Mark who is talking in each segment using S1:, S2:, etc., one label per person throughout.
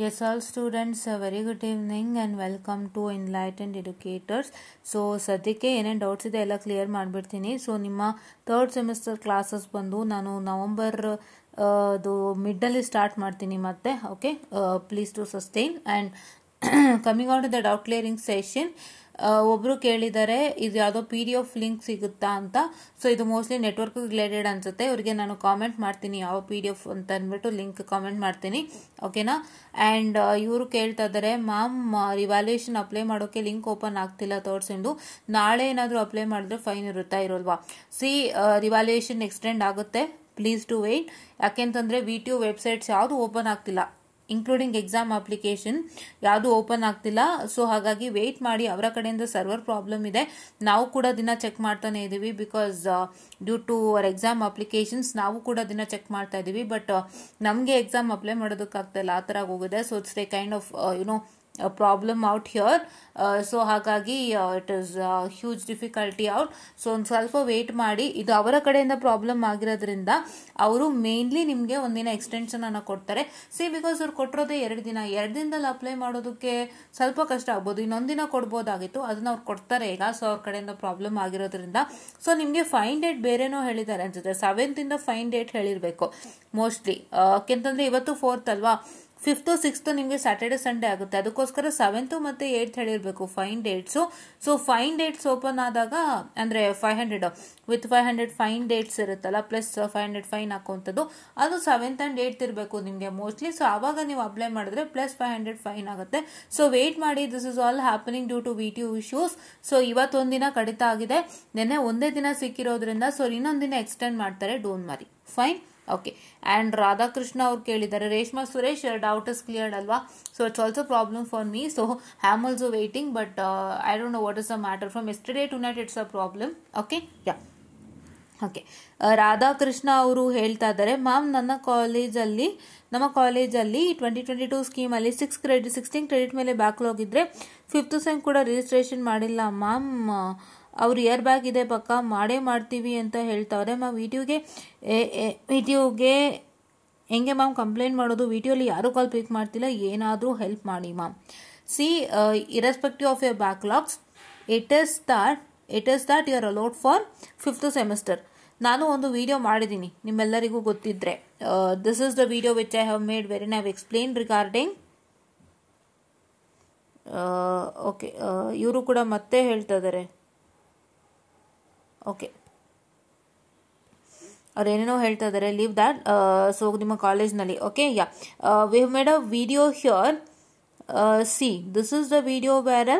S1: Yes, all students, a very good evening and welcome to Enlightened Educators. So ಸದ್ಯಕ್ಕೆ ಏನೇನು doubts ಇದೆ ಎಲ್ಲ clear ಮಾಡಿಬಿಡ್ತೀನಿ ಸೊ ನಿಮ್ಮ ಥರ್ಡ್ ಸೆಮಿಸ್ಟರ್ ಕ್ಲಾಸಸ್ ಬಂದು ನಾನು ನವಂಬರ್ ಅದು ಮಿಡ್ಡಲ್ಲಿ ಸ್ಟಾರ್ಟ್ ಮಾಡ್ತೀನಿ ಮತ್ತೆ okay please to sustain and coming out the doubt clearing session ಒಬ್ಬರು ಕೇಳಿದ್ದಾರೆ ಇದು ಯಾವುದೋ ಪಿ ಡಿ ಎಫ್ ಲಿಂಕ್ ಸಿಗುತ್ತಾ ಅಂತ ಸೊ ಇದು ಮೋಸ್ಟ್ಲಿ ನೆಟ್ವರ್ಕ್ ರಿಲೇಟೆಡ್ ಅನ್ಸುತ್ತೆ ಇವರಿಗೆ ನಾನು ಕಾಮೆಂಟ್ ಮಾಡ್ತೀನಿ ಯಾವ ಪಿ ಡಿ ಎಫ್ ಅಂತ ಅಂದ್ಬಿಟ್ಟು ಲಿಂಕ್ ಕಾಮೆಂಟ್ ಮಾಡ್ತೀನಿ ಓಕೆನಾ ಆ್ಯಂಡ್ ಇವರು ಕೇಳ್ತಾ ಇದ್ದಾರೆ ಮ್ಯಾಮ್ ರಿವ್ಯಾಲ್ಯೂಯೇಷನ್ ಅಪ್ಲೈ ಮಾಡೋಕ್ಕೆ ಲಿಂಕ್ ಓಪನ್ ಆಗ್ತಿಲ್ಲ ತೋರಿಸ್ಕೊಂಡು ನಾಳೆ ಏನಾದರೂ ಅಪ್ಲೈ ಮಾಡಿದ್ರೆ ಫೈನ್ ಇರುತ್ತಾ ಇರೋಲ್ವಾ ಸಿ ರಿವ್ಯಾಲ್ಯೂಯೇಷನ್ ಎಕ್ಸ್ಟೆಂಡ್ ಆಗುತ್ತೆ ಪ್ಲೀಸ್ ಟು ವೆಯ್ಟ್ ಯಾಕೆಂತಂದರೆ ವಿ ಟಿ ಯು ವೆಬ್ಸೈಟ್ಸ್ ಯಾವುದು ಓಪನ್ ಆಗ್ತಿಲ್ಲ ಇನ್ಕ್ಲೂಡಿಂಗ್ ಎಕ್ಸಾಮ್ ಅಪ್ಲಿಕೇಶನ್ ಯಾವುದು ಓಪನ್ ಆಗ್ತಿಲ್ಲ ಸೊ ಹಾಗಾಗಿ ವೆಯ್ಟ್ ಮಾಡಿ ಅವರ ಕಡೆಯಿಂದ ಸರ್ವರ್ ಪ್ರಾಬ್ಲಮ್ ಇದೆ ನಾವು ಕೂಡ ದಿನ ಚೆಕ್ ಮಾಡ್ತಾನೆ ಇದ್ದೀವಿ because due to our exam applications ನಾವು ಕೂಡ ದಿನ ಚೆಕ್ ಮಾಡ್ತಾ ಇದ್ದೀವಿ ಬಟ್ ನಮಗೆ ಎಕ್ಸಾಮ್ ಅಪ್ಲೈ ಮಾಡೋದಕ್ಕಾಗ್ತಾ ಇಲ್ಲ ಆ ಥರ ಹೋಗಿದೆ so it's the kind of you know problem out here so ಹಾಗಾಗಿ it is huge difficulty out so ಒಂದು ಸ್ವಲ್ಪ ವೆಯ್ಟ್ ಮಾಡಿ ಇದು ಅವರ ಕಡೆಯಿಂದ ಪ್ರಾಬ್ಲಮ್ ಆಗಿರೋದ್ರಿಂದ ಅವರು ಮೇನ್ಲಿ ನಿಮಗೆ ಒಂದಿನ ಎಕ್ಸ್ಟೆನ್ಷನನ್ನು ಕೊಡ್ತಾರೆ ಸಿ ಬಿಕಾಸ್ ಅವ್ರು ಕೊಟ್ಟಿರೋದೇ ಎರಡು ದಿನ ಎರಡು ದಿನದಲ್ಲಿ ಅಪ್ಲೈ ಮಾಡೋದಕ್ಕೆ ಸ್ವಲ್ಪ ಕಷ್ಟ ಆಗ್ಬೋದು ಇನ್ನೊಂದಿನ ಕೊಡ್ಬೋದಾಗಿತ್ತು ಅದನ್ನ ಅವ್ರು ಕೊಡ್ತಾರೆ ಈಗ ಸೊ ಅವ್ರ ಕಡೆಯಿಂದ ಪ್ರಾಬ್ಲಮ್ ಆಗಿರೋದ್ರಿಂದ ಸೊ ನಿಮಗೆ ಫೈನ್ ಡೇಟ್ ಬೇರೆನೋ ಹೇಳಿದ್ದಾರೆ ಅನ್ಸುತ್ತೆ ಸೆವೆಂತಿಂದ ಫೈನ್ ಡೇಟ್ ಹೇಳಿರಬೇಕು ಮೋಸ್ಟ್ಲಿ ಯಾಕೆಂತಂದ್ರೆ ಇವತ್ತು ಫೋರ್ತ್ ಅಲ್ವಾ ಫಿಫ್ತು ಸಿಕ್ಸ್ತು ನಿಮಗೆ ಸ್ಯಾಟರ್ಡೆ ಸಂಡೇ ಆಗುತ್ತೆ ಅದಕ್ಕೋಸ್ಕರ ಸೆವೆಂತ್ ಮತ್ತು ಏಯ್ತ್ ಹೇಳಿರಬೇಕು fine dates so fine dates open ಆದಾಗ ಅಂದರೆ five hundred with five hundred fine dates ಇರುತ್ತಲ್ಲ ಪ್ಲಸ್ ಫೈವ್ ಹಂಡ್ರೆಡ್ ಫೈನ್ ಹಾಕುವಂಥದ್ದು ಅದು ಸೆವೆಂತ್ ಆ್ಯಂಡ್ ಏಯ್ತ್ ಇರಬೇಕು ನಿಮಗೆ ಮೋಸ್ಟ್ಲಿ ಸೊ ಆವಾಗ ನೀವು ಅಪ್ಲೈ ಮಾಡಿದ್ರೆ ಪ್ಲಸ್ ಫೈವ್ ಹಂಡ್ರೆಡ್ ಫೈನ್ ಆಗುತ್ತೆ ಸೊ ವೆಯ್ಟ್ ಮಾಡಿ this is all happening due to V T issues so ಇವತ್ತೊಂದಿನ ಕಡಿತ ಆಗಿದೆ ನೆನ್ನೆ ಒಂದೇ ದಿನ ಸಿಕ್ಕಿರೋದ್ರಿಂದ ಸೊ ಇನ್ನೊಂದಿನ ಎಕ್ಸ್ಟೆಂಡ್ ಮಾಡ್ತಾರೆ don't worry fine okay and Radhakrishna ಅವ್ರು ಕೇಳಿದ್ದಾರೆ Reshma Suresh doubt is cleared ಅಲ್ವಾ so it's also problem for me so am also waiting but I don't know what is a matter from yesterday tonight it's a problem okay yeah okay Radhakrishna ಅವರು ಹೇಳ್ತಾ ಇದ್ದಾರೆ ma'am ನನ್ನ ಕಾಲೇಜಲ್ಲಿ ನಮ್ಮ ಕಾಲೇಜಲ್ಲಿ twenty twenty two ಸ್ಕೀಮಲ್ಲಿ six credit sixteen credit ಮೇಲೆ backlog ಇದ್ದರೆ ಫಿಫ್ತ್ ಸೆಮ್ ಕೂಡ ರಿಜಿಸ್ಟ್ರೇಷನ್ ಮಾಡಿಲ್ಲ ಮ್ಯಾಮ್ ಅವ್ರು ಇಯರ್ ಬ್ಯಾಗ್ ಇದೆ ಪಕ್ಕ ಮಾಡೇ ಮಾಡ್ತೀವಿ ಅಂತ ಹೇಳ್ತಾವ್ರೆ ಮ್ಯಾಮ್ ವಿಟಿಯೋಗೆ ವಿಟಿಯೋಗೆ ಹೆಂಗೆ ಮ್ಯಾಮ್ ಕಂಪ್ಲೇಂಟ್ ಮಾಡೋದು ವಿಡಿಯೋಲಿ ಯಾರೂ ಕಾಲ್ ಪಿಕ್ ಮಾಡ್ತಿಲ್ಲ ಏನಾದರೂ ಹೆಲ್ಪ್ ಮಾಡಿ ma'am see irrespective of year backlogs it is that it is that you are allowed for fifth semester ನಾನು ಒಂದು ವಿಡಿಯೋ ಮಾಡಿದ್ದೀನಿ ನಿಮ್ಮೆಲ್ಲರಿಗೂ ಗೊತ್ತಿದ್ದರೆ this is the video which I have made very naive have explain regarding okay ಇವರು ಕೂಡ ಮತ್ತೆ ಹೇಳ್ತಾ ಇದ್ದಾರೆ ಓಕೆ ಅವ್ರು ಏನೇನೋ ಹೇಳ್ತಾ ಇದ್ದಾರೆ ಲೀವ್ ದ್ಯಾಟ್ ಸೊ ನಿಮ್ಮ ಕಾಲೇಜ್ನಲ್ಲಿ okay yeah we have made a video here see this is the video where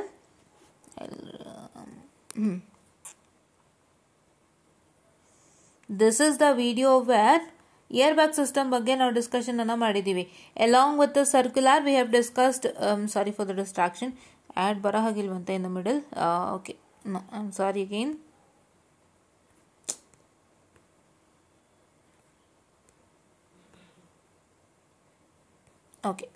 S1: this is the video where year back system ಬಗ್ಗೆ ನಾವು ಅನ್ನ ಮಾಡಿದ್ದೀವಿ along with the circular we have discussed sorry for the distraction ad ಬರೋ ಹಾಗಿಲ್ವಂತೆ in the middle okay sorry again okay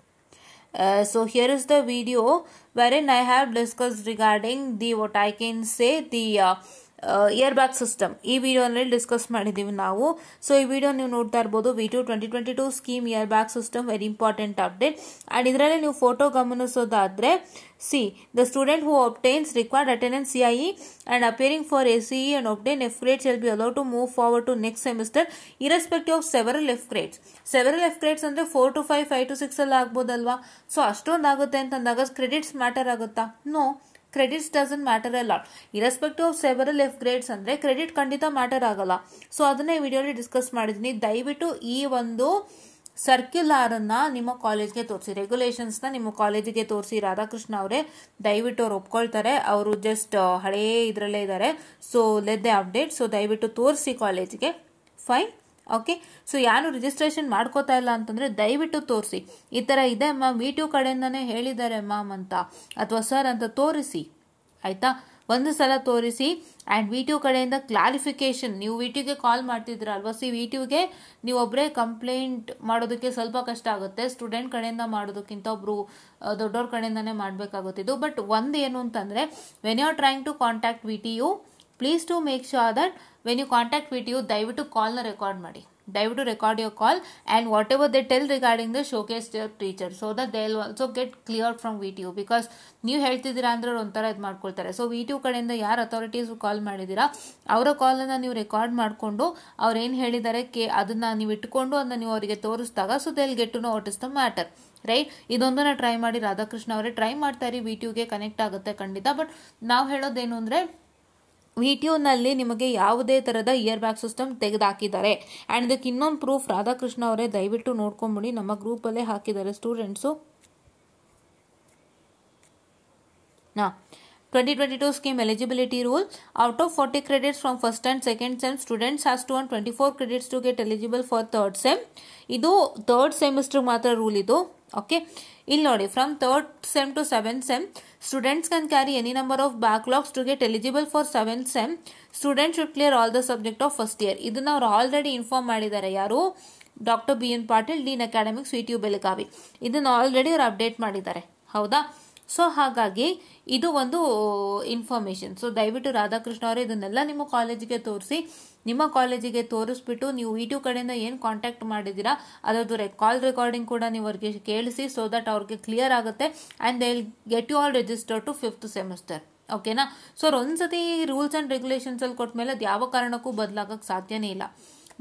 S1: uh, so here is the video wherein I have discussed regarding the what I can say the uh, year back system ಈ ವಿಡಿಯೋನಲ್ಲಿ discuss ಮಾಡಿದ್ದೀವಿ ನಾವು so ಈ video ನೀವು ನೋಡ್ತಾ ಇರ್ಬೋದು VTU twenty twenty two scheme year back system very important update and ಇದರಲ್ಲಿ ನೀವು ಫೋಟೋ ಗಮನಿಸೋದಾದರೆ see the student who obtains required attendance C I E and appearing for A C E and obtain F grade shall be allowed to move forward to next semester irrespective of several F grades several F grades ಅಂದರೆ four to five five to ಸಿಕ್ಸಲ್ಲಿ ಆಗ್ಬೋದಲ್ವಾ so ಅಷ್ಟೊಂದು ಆಗುತ್ತೆ ಅಂತಂದಾಗ credits matter ಆಗುತ್ತಾ no credits doesn't matter ಅಲ್ಲ irrespective of several F grades ಅಂದರೆ credit ಖಂಡಿತ ಮ್ಯಾಟರ್ ಆಗಲ್ಲ ಸೊ ಅದನ್ನೇ ವಿಡಿಯೋಲಿ ಡಿಸ್ಕಸ್ ಮಾಡಿದ್ದೀನಿ ದಯವಿಟ್ಟು ಈ ಒಂದು ಸರ್ಕ್ಯುಲಾರನ್ನು ನಿಮ್ಮ ಕಾಲೇಜ್ಗೆ ತೋರಿಸಿ ರೆಗ್ಯುಲೇಷನ್ಸ್ನ ನಿಮ್ಮ ಕಾಲೇಜಿಗೆ ತೋರಿಸಿ ರಾಧಾಕೃಷ್ಣ ಅವರೇ ದಯವಿಟ್ಟು ಅವ್ರು ಒಪ್ಕೊಳ್ತಾರೆ ಅವರು ಜಸ್ಟ್ ಹಳೇ ಇದರಲ್ಲೇ ಇದ್ದಾರೆ ಸೊ ಲೆದ್ದೆ ಅಪ್ಡೇಟ್ ಸೊ ದಯವಿಟ್ಟು ತೋರಿಸಿ ಕಾಲೇಜಿಗೆ ಫೈನ್ ಓಕೆ ಸೊ ಯಾರು ರಿಜಿಸ್ಟ್ರೇಷನ್ ಮಾಡ್ಕೋತಾ ಇಲ್ಲ ಅಂತಂದರೆ ದಯವಿಟ್ಟು ತೋರಿಸಿ ಈ ಥರ ಇದೆ ಮ್ಯಾಮ್ ವಿ ಟಿ ಕಡೆಯಿಂದನೇ ಹೇಳಿದ್ದಾರೆ ಮ್ಯಾಮ್ ಅಂತ ಅಥವಾ ಸರ್ ಅಂತ ತೋರಿಸಿ ಆಯಿತಾ ಒಂದು ಸಲ ತೋರಿಸಿ ಆ್ಯಂಡ್ ವಿ ಟ್ಯೂ ಕಡೆಯಿಂದ ಕ್ಲಾರಿಫಿಕೇಷನ್ ನೀವು ವಿ ಟ್ಯೂಗೆ ಕಾಲ್ ಮಾಡ್ತಿದ್ರ ಅಲ್ವಾ ಸಿ ವಿ ನೀವು ನೀವೊಬ್ಬರೇ ಕಂಪ್ಲೇಂಟ್ ಮಾಡೋದಕ್ಕೆ ಸ್ವಲ್ಪ ಕಷ್ಟ ಆಗುತ್ತೆ ಸ್ಟೂಡೆಂಟ್ ಕಡೆಯಿಂದ ಮಾಡೋದಕ್ಕಿಂತ ಒಬ್ಬರು ದೊಡ್ಡವ್ರ ಕಡೆಯಿಂದನೇ ಮಾಡಬೇಕಾಗುತ್ತಿದ್ದು ಬಟ್ ಒಂದು ಏನು ಅಂತಂದರೆ when you are trying to contact V T U please to make sure that when you contact with you ದಯವಿಟ್ಟು ಕಾಲ್ನ ರೆಕಾರ್ಡ್ ಮಾಡಿ ದಯವಿಟ್ಟು record your call and whatever they tell regarding the showcase your teacher so that they also get clear from V T U because ನೀವು ಹೇಳ್ತಿದ್ದೀರಾ ಅಂದ್ರೆ ಅವ್ರು ಒಂಥರ ಇದು ಮಾಡ್ಕೊಳ್ತಾರೆ ಸೊ ವಿ ಟಿ ಯು ಕಡೆಯಿಂದ ಯಾರು ಅಥಾರಿಟೀಸ್ ಕಾಲ್ ಮಾಡಿದ್ದೀರಾ ಅವರ ಕಾಲನ್ನು ನೀವು ರೆಕಾರ್ಡ್ ಮಾಡಿಕೊಂಡು ಅವ್ರು ಏನು ಹೇಳಿದ್ದಾರೆ ಕೆ ಅದನ್ನು ನೀವು ಇಟ್ಕೊಂಡು ಅದನ್ನ ನೀವು ಅವರಿಗೆ ತೋರಿಸಿದಾಗ so they'll get to know what is the matter right ಇದೊಂದನ್ನು ಟ್ರೈ ಮಾಡಿ ರಾಧಾಕೃಷ್ಣ ಅವರೇ ಟ್ರೈ ಮಾಡ್ತಾ ಇರಿ ವಿ ಟಿ ಕನೆಕ್ಟ್ ಆಗುತ್ತೆ ಖಂಡಿತ ಬಟ್ ನಾವು ಹೇಳೋದೇನು ಅಂದರೆ ವಿಟಿಯೋನಲ್ಲಿ ನಿಮಗೆ ಯಾವುದೇ ಥರದ ಇಯರ್ ಬ್ಯಾಗ್ ಸಿಸ್ಟಮ್ ಹಾಕಿದ್ದಾರೆ ಆ್ಯಂಡ್ ಇದಕ್ಕೆ ಇನ್ನೊಂದು ಪ್ರೂಫ್ ರಾಧಾಕೃಷ್ಣ ಅವರೇ ದಯವಿಟ್ಟು ನೋಡ್ಕೊಂಬಿಡಿ ನಮ್ಮ ಗ್ರೂಪಲ್ಲೇ ಹಾಕಿದ್ದಾರೆ ಸ್ಟೂಡೆಂಟ್ಸು ಹಾಂ twenty twenty two scheme eligibility rule out of forty credits from first and second sem students has to own twenty four credits to get eligible for third sem ಇದು third semester ಮಾತ್ರ rule ಇದು okay ಇಲ್ಲಿ ನೋಡಿ from third sem to seventh sem students can carry any number of backlogs to get eligible for seventh sem student should clear all the subject of first year ಇದನ್ನ ಅವ್ರು already inform ಮಾಡಿದ್ದಾರೆ ಯಾರು doctor B N Patil dean academics V U Belagavi ಇದನ್ನು already ಅವ್ರು update ಮಾಡಿದ್ದಾರೆ ಹೌದಾ so ಹಾಗಾಗಿ ಇದು ಒಂದು ಇನ್ಫಾರ್ಮೇಶನ್ ಸೊ ದಯವಿಟ್ಟು ರಾಧಾಕೃಷ್ಣ ಅವರೇ ಇದನ್ನೆಲ್ಲ ನಿಮ್ಮ ಕಾಲೇಜಿಗೆ ತೋರಿಸಿ ನಿಮ್ಮ ಕಾಲೇಜಿಗೆ ತೋರಿಸ್ಬಿಟ್ಟು ನೀವು ವಿಡಿಯೋ ಕಡೆಯಿಂದ ಏನು ಕಾಂಟ್ಯಾಕ್ಟ್ ಮಾಡಿದ್ದೀರಾ ಅದರದ್ದು ರೆ ಕಾಲ್ ರೆಕಾರ್ಡಿಂಗ್ ಕೂಡ ನೀವು ಅವ್ರಿಗೆ ಕೇಳಿಸಿ ಸೊ ದಟ್ ಅವ್ರಿಗೆ ಕ್ಲಿಯರ್ ಆಗುತ್ತೆ and they will get you all register to fifth semester ಓಕೆನಾ ಸೊ ಅವ್ರು ಒಂದ್ಸತಿ ರೂಲ್ಸ್ ಆ್ಯಂಡ್ ರೆಗ್ಯುಲೇಷನ್ಸಲ್ಲಿ ಕೊಟ್ಟ ಮೇಲೆ ಅದು ಯಾವ ಕಾರಣಕ್ಕೂ ಬದಲಾಗಕ್ಕೆ ಸಾಧ್ಯನೇ ಇಲ್ಲ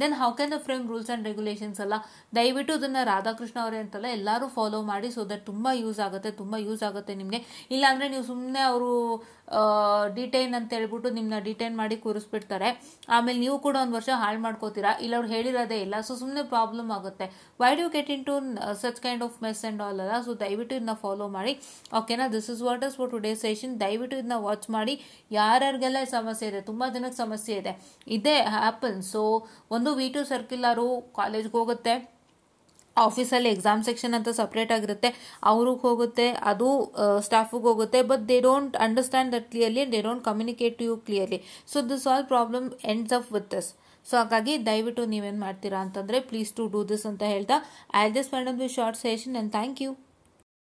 S1: then how can the frame rules and regulations ಎಲ್ಲ ದಯವಿಟ್ಟು ಅದನ್ನು ರಾಧಾಕೃಷ್ಣ ಅವರೇ ಅಂತಲ್ಲ ಎಲ್ಲರೂ ಫಾಲೋ ಮಾಡಿ ಸೊ ದಟ್ ತುಂಬ ಯೂಸ್ ಆಗುತ್ತೆ ತುಂಬ ಯೂಸ್ ಆಗುತ್ತೆ ನಿಮಗೆ ಇಲ್ಲಾಂದರೆ ನೀವು ಸುಮ್ಮನೆ ಅವರು ಡಿಟೈನ್ ಅಂತ ಹೇಳ್ಬಿಟ್ಟು ನಿಮ್ಮನ್ನ ಡಿಟೈನ್ ಮಾಡಿ ಕೂರಿಸ್ಬಿಡ್ತಾರೆ ಆಮೇಲೆ ನೀವು ಕೂಡ ಒಂದು ವರ್ಷ ಹಾಳು ಮಾಡ್ಕೋತೀರಾ ಇಲ್ಲ ಅವ್ರು ಹೇಳಿರೋದೇ ಇಲ್ಲ ಸೊ ಸುಮ್ಮನೆ ಪ್ರಾಬ್ಲಮ್ ಆಗುತ್ತೆ why do get into such kind of mess and all ಅಲ್ಲ ಸೊ ದಯವಿಟ್ಟು ಇದನ್ನ ಫಾಲೋ ಮಾಡಿ ಓಕೆನಾ this is what is for today session ದಯವಿಟ್ಟು ಇದನ್ನ ವಾಚ್ ಮಾಡಿ ಯಾರ್ಯಾರಿಗೆಲ್ಲ ಸಮಸ್ಯೆ ಇದೆ ತುಂಬ ಜನಕ್ಕೆ ಸಮಸ್ಯೆ ಇದೆ ಇದೇ ಹ್ಯಾಪನ್ ಸೊ ಒಂದು ವಿ ಟು ಸರ್ಕ್ಯುಲರು ಕಾಲೇಜ್ಗೆ ಹೋಗುತ್ತೆ ಆಫೀಸಲ್ಲಿ ಎಕ್ಸಾಮ್ ಸೆಕ್ಷನ್ ಅಂತ ಸಪ್ರೇಟ್ ಆಗಿರುತ್ತೆ ಅವ್ರಿಗೆ ಹೋಗುತ್ತೆ ಅದು ಸ್ಟಾಫಿಗೆ ಹೋಗುತ್ತೆ but they don't understand that clearly they don't communicate you clearly so this all problem ends up with this so ಹಾಗಾಗಿ ದಯವಿಟ್ಟು ನೀವೇನು ಮಾಡ್ತೀರಾ ಅಂತಂದರೆ ಪ್ಲೀಸ್ ಟು ಡೂ ದಿಸ್ ಅಂತ ಹೇಳ್ತಾ ಐ ದಿಸ್ ಫಂಡ್ ಒಂದು short session and thank you